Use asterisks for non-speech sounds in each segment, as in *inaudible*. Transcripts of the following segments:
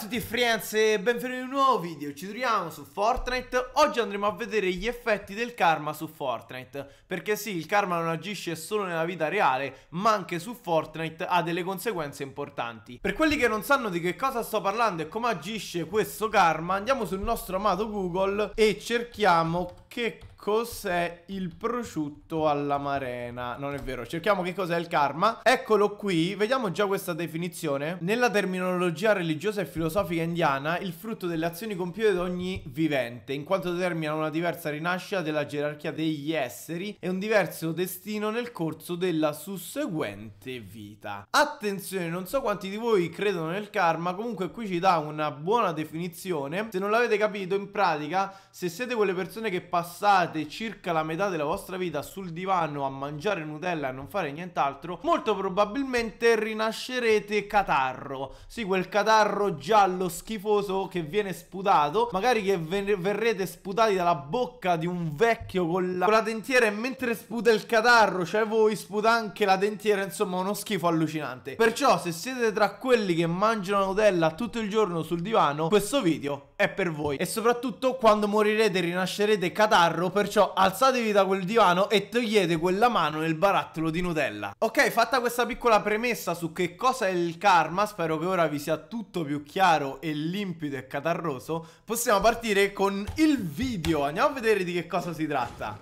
a tutti friends e benvenuti in un nuovo video, ci troviamo su Fortnite Oggi andremo a vedere gli effetti del karma su Fortnite Perché sì, il karma non agisce solo nella vita reale Ma anche su Fortnite ha delle conseguenze importanti Per quelli che non sanno di che cosa sto parlando e come agisce questo karma Andiamo sul nostro amato Google e cerchiamo che cos'è il prosciutto alla marena. Non è vero, cerchiamo che cos'è il karma. Eccolo qui, vediamo già questa definizione. Nella terminologia religiosa e filosofica indiana, il frutto delle azioni compiute da ogni vivente, in quanto determina una diversa rinascita della gerarchia degli esseri e un diverso destino nel corso della susseguente vita. Attenzione, non so quanti di voi credono nel karma, comunque qui ci dà una buona definizione. Se non l'avete capito, in pratica, se siete quelle persone che passate passate circa la metà della vostra vita sul divano a mangiare Nutella e non fare nient'altro, molto probabilmente rinascerete catarro. Sì, quel catarro giallo schifoso che viene sputato, magari che verrete sputati dalla bocca di un vecchio con la, con la dentiera e mentre sputa il catarro, cioè voi sputa anche la dentiera, insomma uno schifo allucinante. Perciò se siete tra quelli che mangiano Nutella tutto il giorno sul divano, questo video è per voi. E soprattutto quando morirete rinascerete catarro, perciò alzatevi da quel divano e togliete quella mano nel barattolo di Nutella. Ok, fatta questa piccola premessa su che cosa è il karma, spero che ora vi sia tutto più chiaro e limpido e catarroso, possiamo partire con il video. Andiamo a vedere di che cosa si tratta.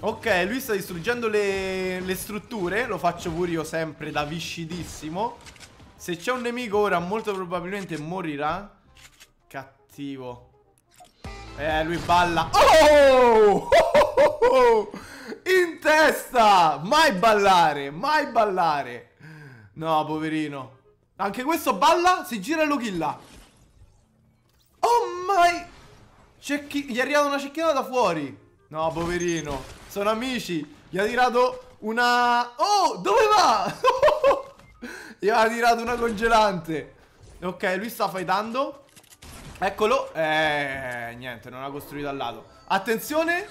Ok, lui sta distruggendo le, le strutture, lo faccio pure io sempre da viscidissimo. Se c'è un nemico ora molto probabilmente morirà cattivo. Eh, lui balla. Oh! Oh, oh, oh! In testa! Mai ballare, mai ballare. No, poverino. Anche questo balla, si gira e lo killa. Oh my... Cecchi... Gli è arrivata una cecchina da fuori. No, poverino. Sono amici. Gli ha tirato una... Oh, dove va? *laughs* Gli ha tirato una congelante. Ok, lui sta fightando. Eccolo. Eh, niente, non l'ha costruito al lato. Attenzione.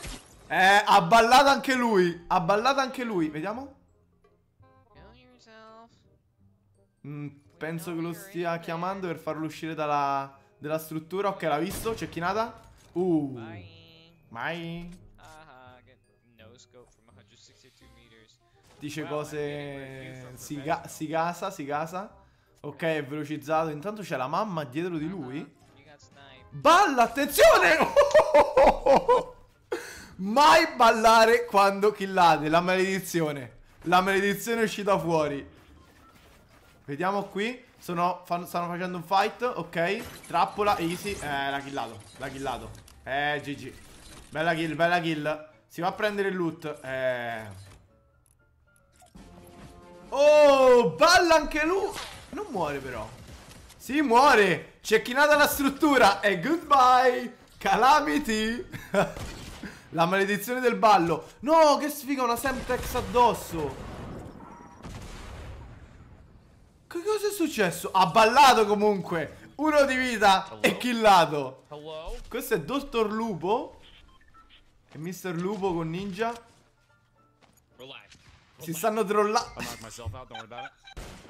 Eh, ha ballato anche lui. Ha ballato anche lui. Vediamo. Mm, penso che lo stia chiamando per farlo uscire dalla della struttura. Ok, l'ha visto. Cecchinata. Uh. Mai. Ah, ah, Dice cose... Si, ga si gasa, si gasa. Ok, è velocizzato. Intanto c'è la mamma dietro di lui. Ah, Balla, attenzione! *laughs* Mai ballare quando killate, la maledizione. La maledizione è uscita fuori. Vediamo qui. Sono, fanno, stanno facendo un fight, ok. Trappola, easy. Eh, l'ha killato, l'ha killato. Eh, GG. Bella kill, bella kill. Si va a prendere il loot. Eh. Oh, balla anche lui. Non muore però. Si muore. Cecchinata la struttura e goodbye Calamity *laughs* La maledizione del ballo No che sfiga una Semtex addosso Che cosa è successo? Ha ballato comunque Uno di vita Hello? e killato Hello? Questo è Dottor Lupo E Mr. Lupo con Ninja Si stanno trollando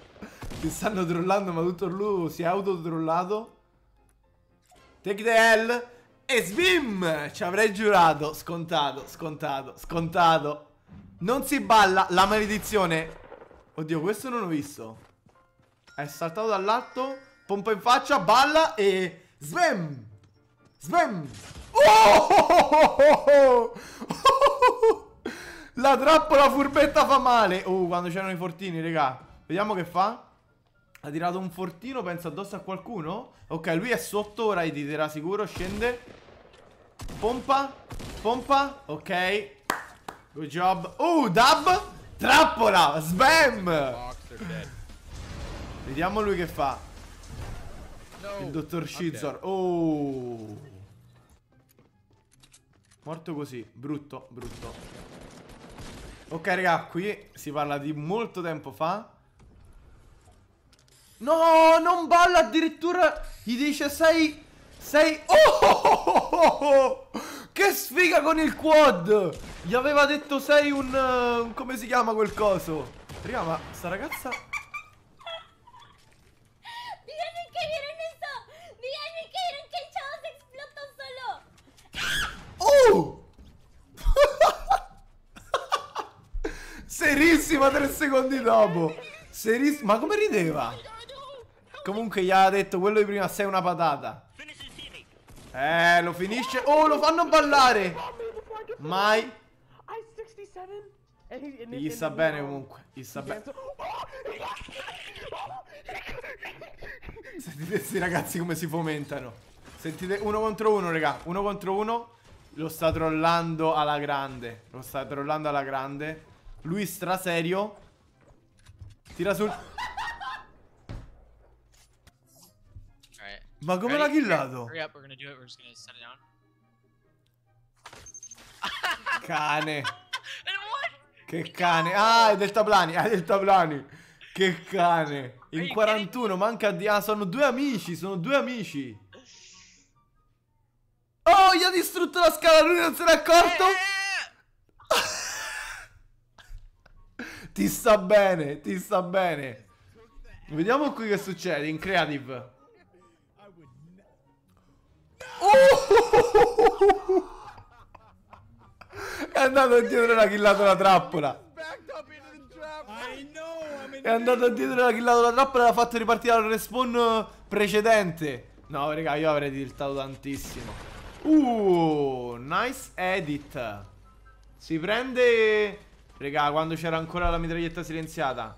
*laughs* Mi stanno trollando, ma tutto lui si è autotrollato. Take the L. E svim! Ci avrei giurato. Scontato, scontato, scontato. Non si balla la maledizione. Oddio, questo non l'ho visto. È saltato dall'alto. Pompa in faccia, balla e... Svim! Svim! Oh! *laughs* La trappola furbetta fa male. Oh, quando c'erano i fortini, raga. Vediamo che fa. Ha tirato un fortino, penso addosso a qualcuno Ok, lui è sotto, ora editerà sicuro, scende Pompa Pompa, ok Good job Oh, uh, dub, Trappola, sbam Vediamo lui che fa Il dottor Shizor Oh Morto così, brutto, brutto Ok raga, qui si parla di molto tempo fa No, non balla addirittura. Gli dice 6 Sei... Oh, oh, oh, oh, Che sfiga con il quad. Gli aveva detto sei un... Uh, come si chiama quel coso? Prima, ma sta ragazza... Oh! *laughs* Serissima tre secondi dopo! Serissima... Ma come rideva? Comunque gli ha detto quello di prima sei una patata. Eh, lo finisce. Oh, lo fanno ballare. Mai. Gli sta bene comunque. Gli sta bene. Sentite questi ragazzi come si fomentano. Sentite uno contro uno, raga. Uno contro uno. Lo sta trollando alla grande. Lo sta trollando alla grande. Lui straserio Tira sul... Ma come l'ha killato? *laughs* cane. *laughs* che cane. Ah, è del Tablani, è ah, del Tablani. Che cane. In 41 manca di... Ah, sono due amici, sono due amici. *laughs* Oh, gli ha distrutto la scala, lui non se n'è accorto. Eh, eh, eh. ti sta bene, ti sta bene. Vediamo qui che succede in creative. È andato dietro e ha killato la trappola. È andato dietro e ha killato la trappola e l'ha fatto ripartire dal respawn precedente. No, raga, io avrei tiltato tantissimo. Uh, nice edit. Si prende... Raga, quando c'era ancora la mitraglietta silenziata.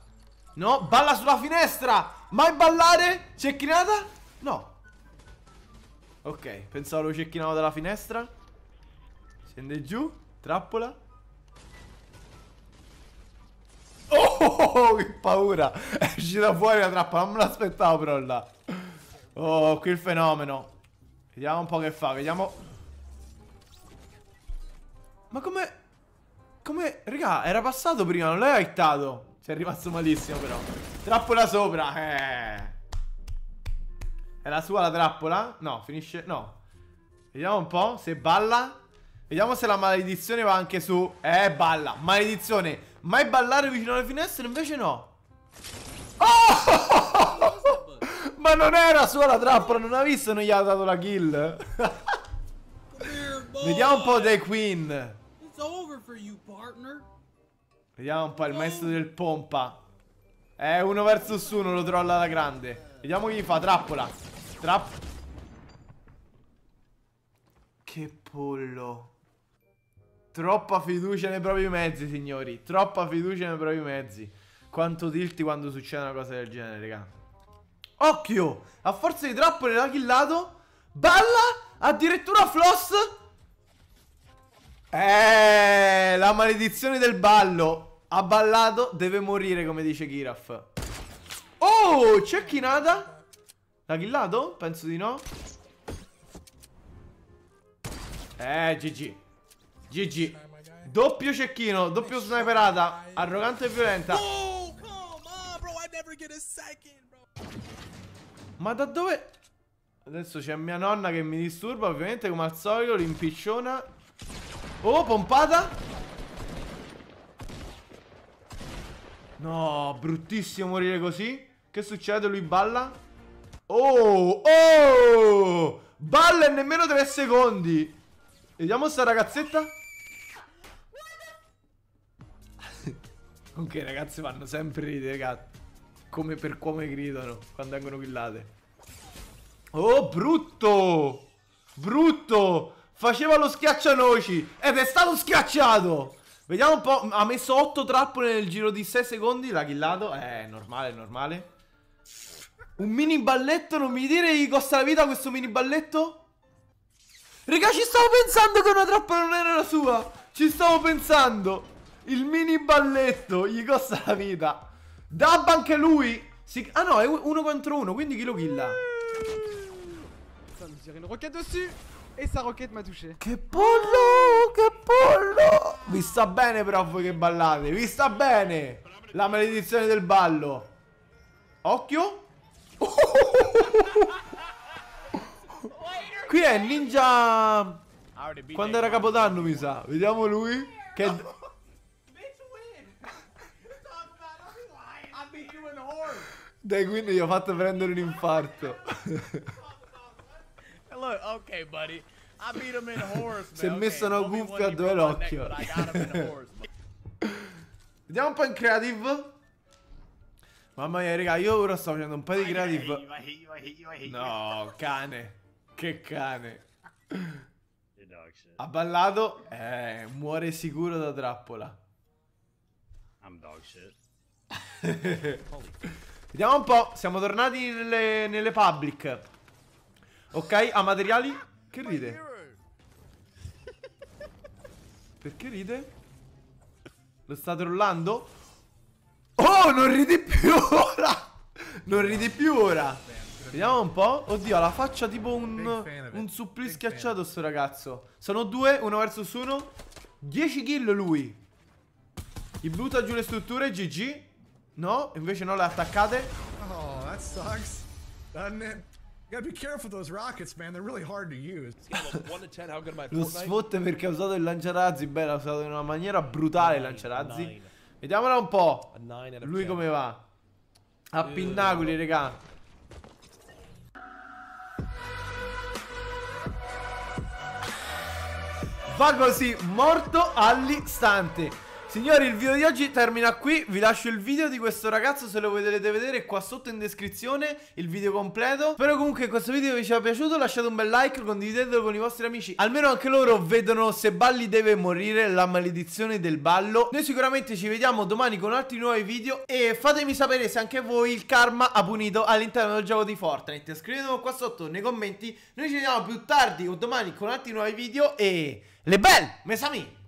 No, balla sulla finestra! Mai ballare? Cecchinata? No, Ok, pensavo lo cecchinavo dalla finestra. Scende giù. Trappola. Oh, oh, oh che paura! *laughs* È uscita fuori la trappola, non me l'aspettavo però là. Oh, qui il fenomeno. Vediamo un po' che fa, vediamo... Ma come... Come... Raga, era passato prima, non l'aveva hittato. Si è rimasto malissimo però. Trappola sopra, eh... È la sua la trappola? No, finisce... No. Vediamo un po' se balla. Vediamo se la maledizione va anche su... Eh, balla. Maledizione. Mai ballare vicino alle finestre? Invece no. Oh! *laughs* Ma non era sua la trappola. Non ha visto? Non gli ha dato la kill. *laughs* Vediamo un po' dei Queen. You, Vediamo un po' il maestro del pompa. È uno versus uno, lo trolla alla grande. Vediamo chi fa, trappola. Trap... Che pollo. Troppa fiducia nei propri mezzi, signori. Troppa fiducia nei propri mezzi. Quanto tilti quando succede una cosa del genere, raga. Occhio! A forza di trappole l'ha killato. Balla! Addirittura floss! Eeeh la maledizione del ballo. Ha ballato, deve morire, come dice Giraf. Oh, c'è Kinada? L'ha killato? Penso di no. Eh, GG. GG. Doppio cecchino, doppio sniperata. Arrogante e violenta. Oh, Ma da dove... Adesso c'è mia nonna che mi disturba, ovviamente, come al solito, l'impicciona. Oh, pompata! No, bruttissimo morire così. Che succede? Lui balla? Oh! Oh! Balla in nemmeno 3 secondi! Vediamo sta ragazzetta. *laughs* ok, ragazzi, fanno sempre ridere, gatto. Come per come gridano quando vengono killate. Oh, brutto! Brutto! Faceva lo schiaccianoci ed è stato schiacciato! Vediamo un po', ha messo 8 trappole nel giro di 6 secondi, l'ha killato. Eh, normale, normale. Un mini balletto? Non mi dire gli costa la vita questo mini balletto? Raga, ci stavo pensando che una trappola non era la sua. Ci stavo pensando. Il mini balletto gli costa la vita. Dab anche lui. Si... Ah no, è uno contro uno, quindi chi lo killa? Ça nous tire une dessus. E sa roquette mi ha touché. Che pollo, che pollo. Vi sta bene però voi che ballate. Vi sta bene. La maledizione del ballo. Occhio. *laughs* Qui è ninja... Quando era capodanno mi sa. Vediamo lui. Che... Dai, quindi gli ho fatto prendere un infarto. ok, buddy. I beat him in horse, man. Si è messo una cuffia a due l'occhio. Vediamo un po' in creative. Mamma mia, raga, io ora sto facendo un po' di creative. Vai, vai, vai, no, cane. Che cane. Ha ballato. Eh, muore sicuro da trappola. I'm dog shit. *laughs* Vediamo un po'. Siamo tornati nelle, nelle public. Ok, a materiali. Che ride? Perché ride? Lo sta trollando? Oh, non ridi più ora! Non ridi più ora! Vediamo un po'. Oddio, ha la faccia tipo un, un supplì schiacciato sto ragazzo. Sono due, uno versus uno. 10 kill lui. I butta giù le strutture, GG. No, invece no, le attaccate. Oh, that sucks. Doesn't gotta be careful those rockets, man. They're really hard to use. Lo sfotte perché ha usato il lanciarazzi. Beh, l'ha usato in una maniera brutale il lanciarazzi. Vediamola un po'. Lui come va. A eh. Pinnacoli, regà. Va così, morto all'istante. Signori il video di oggi termina qui, vi lascio il video di questo ragazzo se lo volete vedere qua sotto in descrizione, il video completo. Spero comunque che questo video vi sia piaciuto, lasciate un bel like, condividetelo con i vostri amici, almeno anche loro vedono se Balli deve morire, la maledizione del ballo. Noi sicuramente ci vediamo domani con altri nuovi video e fatemi sapere se anche voi il karma ha punito all'interno del gioco di Fortnite. Scrivetelo qua sotto nei commenti, noi ci vediamo più tardi o domani con altri nuovi video e... Le belle, mes amis